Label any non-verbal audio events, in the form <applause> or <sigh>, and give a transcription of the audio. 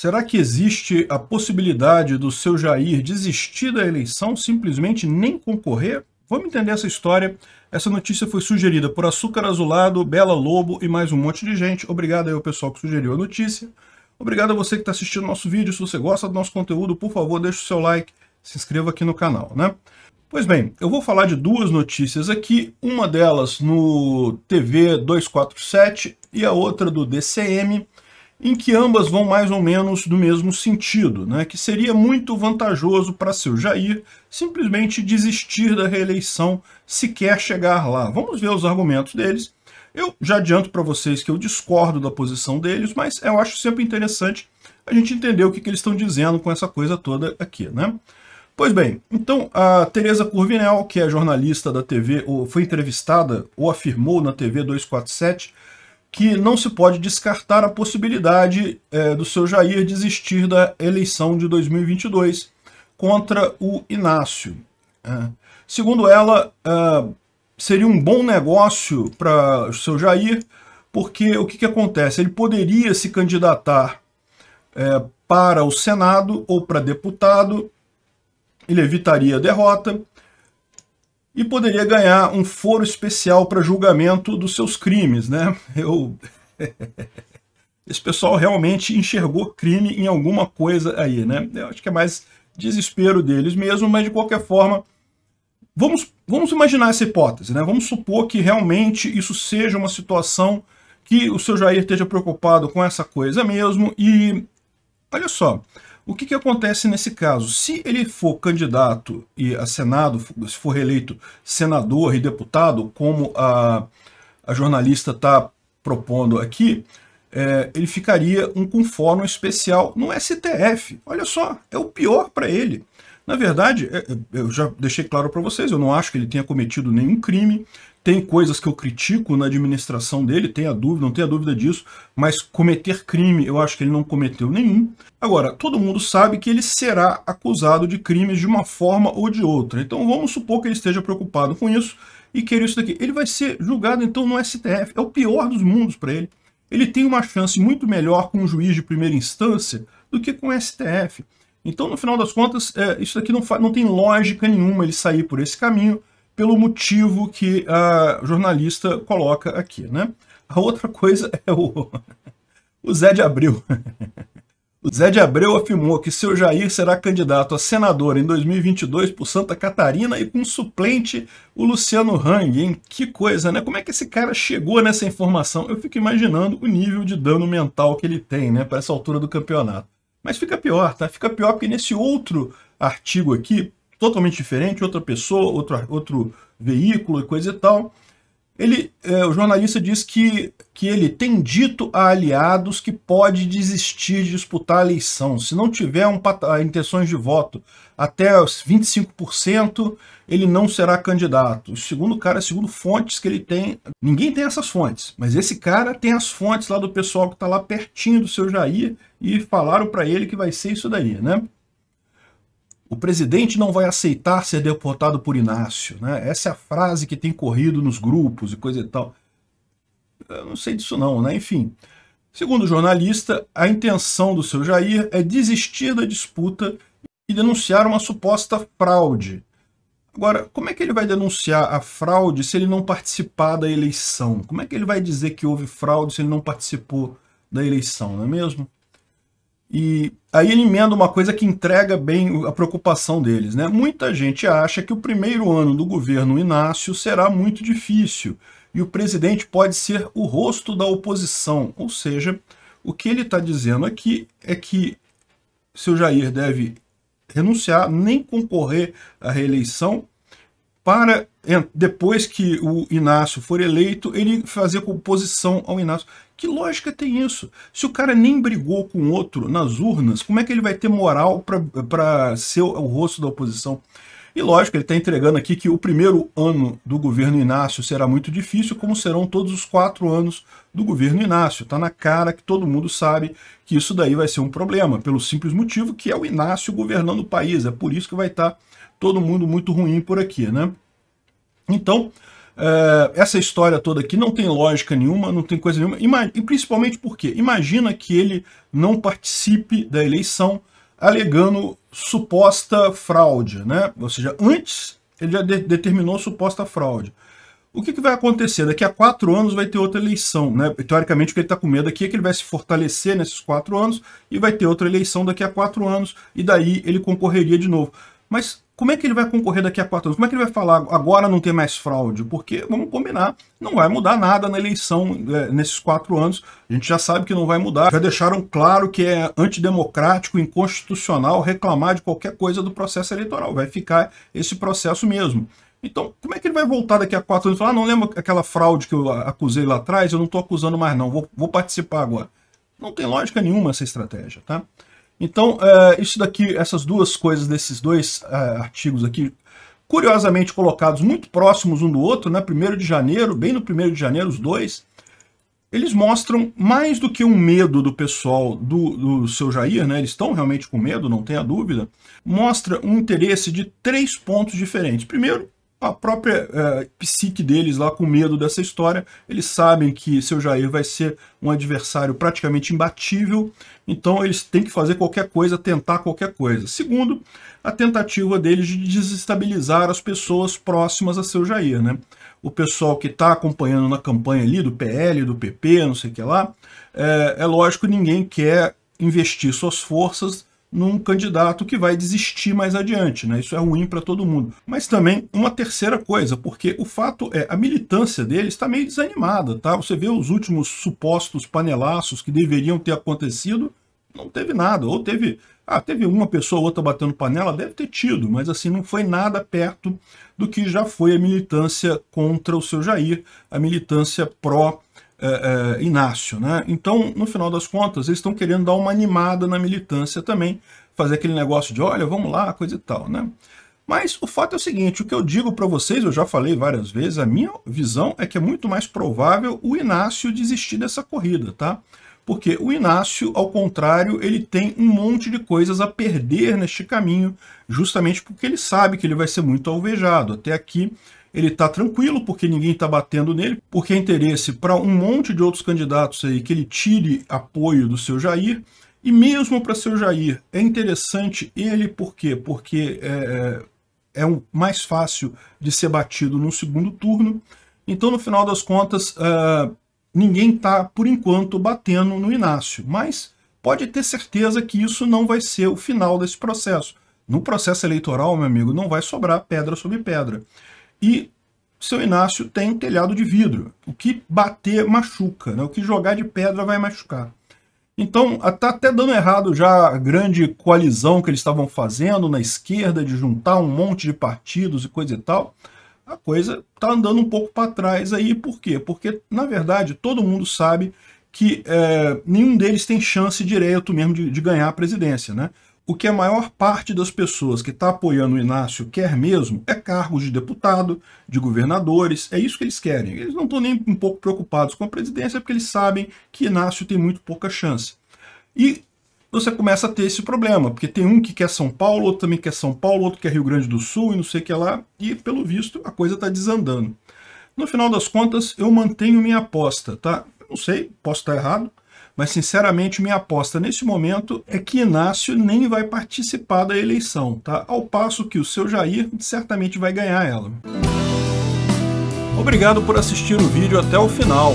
Será que existe a possibilidade do seu Jair desistir da eleição, simplesmente nem concorrer? Vamos entender essa história. Essa notícia foi sugerida por Açúcar Azulado, Bela Lobo e mais um monte de gente. Obrigado aí ao pessoal que sugeriu a notícia. Obrigado a você que está assistindo nosso vídeo. Se você gosta do nosso conteúdo, por favor, deixe o seu like, se inscreva aqui no canal, né? Pois bem, eu vou falar de duas notícias aqui, uma delas no TV 247 e a outra do DCM em que ambas vão mais ou menos no mesmo sentido, né, que seria muito vantajoso para seu Jair simplesmente desistir da reeleição se quer chegar lá. Vamos ver os argumentos deles. Eu já adianto para vocês que eu discordo da posição deles, mas eu acho sempre interessante a gente entender o que, que eles estão dizendo com essa coisa toda aqui. Né? Pois bem, então a Tereza Curvinel, que é jornalista da TV, ou foi entrevistada ou afirmou na TV 247 que não se pode descartar a possibilidade é, do seu Jair desistir da eleição de 2022 contra o Inácio. É. Segundo ela, é, seria um bom negócio para o seu Jair, porque o que, que acontece? Ele poderia se candidatar é, para o Senado ou para deputado, ele evitaria a derrota, e poderia ganhar um foro especial para julgamento dos seus crimes, né? Eu... <laughs> Esse pessoal realmente enxergou crime em alguma coisa aí, né? Eu acho que é mais desespero deles mesmo, mas de qualquer forma, vamos, vamos imaginar essa hipótese, né? Vamos supor que realmente isso seja uma situação que o seu Jair esteja preocupado com essa coisa mesmo e, olha só, o que, que acontece nesse caso? Se ele for candidato e a Senado, se for reeleito senador e deputado, como a, a jornalista está propondo aqui, é, ele ficaria um com especial no STF. Olha só, é o pior para ele. Na verdade, é, é, eu já deixei claro para vocês, eu não acho que ele tenha cometido nenhum crime, tem coisas que eu critico na administração dele, tem a dúvida, não tenha a dúvida disso, mas cometer crime eu acho que ele não cometeu nenhum. Agora, todo mundo sabe que ele será acusado de crimes de uma forma ou de outra, então vamos supor que ele esteja preocupado com isso e queira isso daqui. Ele vai ser julgado então no STF, é o pior dos mundos para ele. Ele tem uma chance muito melhor com um juiz de primeira instância do que com o STF. Então, no final das contas, é, isso aqui não, não tem lógica nenhuma ele sair por esse caminho, pelo motivo que a jornalista coloca aqui. Né? A outra coisa <laughs> é o, o Zé de Abreu. <laughs> O Zé de Abreu afirmou que seu Jair será candidato a senador em 2022 por Santa Catarina e com suplente o Luciano Hang, hein? Que coisa, né? Como é que esse cara chegou nessa informação? Eu fico imaginando o nível de dano mental que ele tem, né, para essa altura do campeonato. Mas fica pior, tá? Fica pior porque nesse outro artigo aqui, totalmente diferente, outra pessoa, outro, outro veículo e coisa e tal, ele, é, o jornalista diz que, que ele tem dito a aliados que pode desistir de disputar a eleição. Se não tiver um ah, intenções de voto até os 25%, ele não será candidato. Segundo o cara, segundo fontes que ele tem, ninguém tem essas fontes, mas esse cara tem as fontes lá do pessoal que está lá pertinho do seu Jair e falaram para ele que vai ser isso daí, né? O presidente não vai aceitar ser deportado por Inácio, né? Essa é a frase que tem corrido nos grupos e coisa e tal. Eu não sei disso não, né? Enfim, segundo o jornalista, a intenção do seu Jair é desistir da disputa e denunciar uma suposta fraude. Agora, como é que ele vai denunciar a fraude se ele não participar da eleição? Como é que ele vai dizer que houve fraude se ele não participou da eleição, não é mesmo? E aí ele emenda uma coisa que entrega bem a preocupação deles. Né? Muita gente acha que o primeiro ano do governo Inácio será muito difícil e o presidente pode ser o rosto da oposição. Ou seja, o que ele está dizendo aqui é que seu Jair deve renunciar, nem concorrer à reeleição para, é, depois que o Inácio for eleito, ele fazer composição ao Inácio. Que lógica tem isso? Se o cara nem brigou com outro nas urnas, como é que ele vai ter moral para ser o rosto da oposição? E lógico, ele está entregando aqui que o primeiro ano do governo Inácio será muito difícil, como serão todos os quatro anos do governo Inácio. Está na cara que todo mundo sabe que isso daí vai ser um problema, pelo simples motivo que é o Inácio governando o país. É por isso que vai estar tá todo mundo muito ruim por aqui, né? Então, é, essa história toda aqui não tem lógica nenhuma, não tem coisa nenhuma, e principalmente porque imagina que ele não participe da eleição alegando suposta fraude, né? Ou seja, antes ele já de determinou suposta fraude. O que, que, vai acontecer? Daqui a quatro anos vai ter outra eleição, né? Teoricamente, o que ele está com medo aqui é que ele vai se fortalecer nesses quatro anos e vai ter outra eleição daqui a quatro anos, e daí ele concorreria de novo. Mas como é que ele vai concorrer daqui a quatro anos? Como é que ele vai falar agora não tem mais fraude? Porque, vamos combinar, não vai mudar nada na eleição é, nesses quatro anos. A gente já sabe que não vai mudar. Já deixaram claro que é antidemocrático, inconstitucional reclamar de qualquer coisa do processo eleitoral. Vai ficar esse processo mesmo. Então, como é que ele vai voltar daqui a quatro anos e falar, ah, não lembro aquela fraude que eu acusei lá atrás, eu não estou acusando mais não, vou, vou participar agora. Não tem lógica nenhuma essa estratégia, tá? Então, é, isso daqui, essas duas coisas desses dois é, artigos aqui, curiosamente colocados muito próximos um do outro, né? 1 de janeiro, bem no 1 de janeiro, os dois, eles mostram mais do que um medo do pessoal do, do seu Jair, né? eles estão realmente com medo, não tenha dúvida, mostra um interesse de três pontos diferentes. Primeiro, a própria é, psique deles lá com medo dessa história. Eles sabem que seu Jair vai ser um adversário praticamente imbatível, então eles têm que fazer qualquer coisa, tentar qualquer coisa. Segundo, a tentativa deles de desestabilizar as pessoas próximas a seu Jair, né? O pessoal que está acompanhando na campanha ali do PL, do PP, não sei o que lá, é, é lógico, ninguém quer investir suas forças num candidato que vai desistir mais adiante. Né? Isso é ruim para todo mundo. Mas também uma terceira coisa, porque o fato é, a militância dele está meio desanimada. Tá? Você vê os últimos supostos panelaços que deveriam ter acontecido, não teve nada. Ou teve, ah, teve uma pessoa ou outra batendo panela, deve ter tido, mas assim, não foi nada perto do que já foi a militância contra o seu Jair, a militância pró é, é, Inácio. Né? Então, no final das contas, eles estão querendo dar uma animada na militância também, fazer aquele negócio de, olha, vamos lá, coisa e tal. Né? Mas o fato é o seguinte, o que eu digo para vocês, eu já falei várias vezes, a minha visão é que é muito mais provável o Inácio desistir dessa corrida, tá? Porque o Inácio, ao contrário, ele tem um monte de coisas a perder neste caminho, justamente porque ele sabe que ele vai ser muito alvejado. Até aqui ele está tranquilo, porque ninguém está batendo nele, porque é interesse para um monte de outros candidatos aí que ele tire apoio do seu Jair, e mesmo para seu Jair, é interessante ele por quê? Porque é, é, é um, mais fácil de ser batido no segundo turno. Então, no final das contas, uh, ninguém está, por enquanto, batendo no Inácio. Mas pode ter certeza que isso não vai ser o final desse processo. No processo eleitoral, meu amigo, não vai sobrar pedra sobre pedra. E seu Inácio tem telhado de vidro. O que bater machuca, né? o que jogar de pedra vai machucar. Então, está até dando errado já a grande coalizão que eles estavam fazendo na esquerda, de juntar um monte de partidos e coisa e tal a coisa está andando um pouco para trás aí. Por quê? Porque, na verdade, todo mundo sabe que é, nenhum deles tem chance direto mesmo de, de, ganhar a presidência. Né? O que a maior parte das pessoas que está apoiando o Inácio quer mesmo é cargos de deputado, de governadores, é isso que eles querem. Eles não estão nem um pouco preocupados com a presidência porque eles sabem que Inácio tem muito pouca chance. E você começa a ter esse problema, porque tem um que quer São Paulo, outro também quer São Paulo, outro quer Rio Grande do Sul e não sei o que lá, e pelo visto a coisa está desandando. No final das contas, eu mantenho minha aposta, tá? Não sei, posso estar errado, mas sinceramente minha aposta nesse momento é que Inácio nem vai participar da eleição, tá? Ao passo que o seu Jair certamente vai ganhar ela. Obrigado por assistir o vídeo até o final.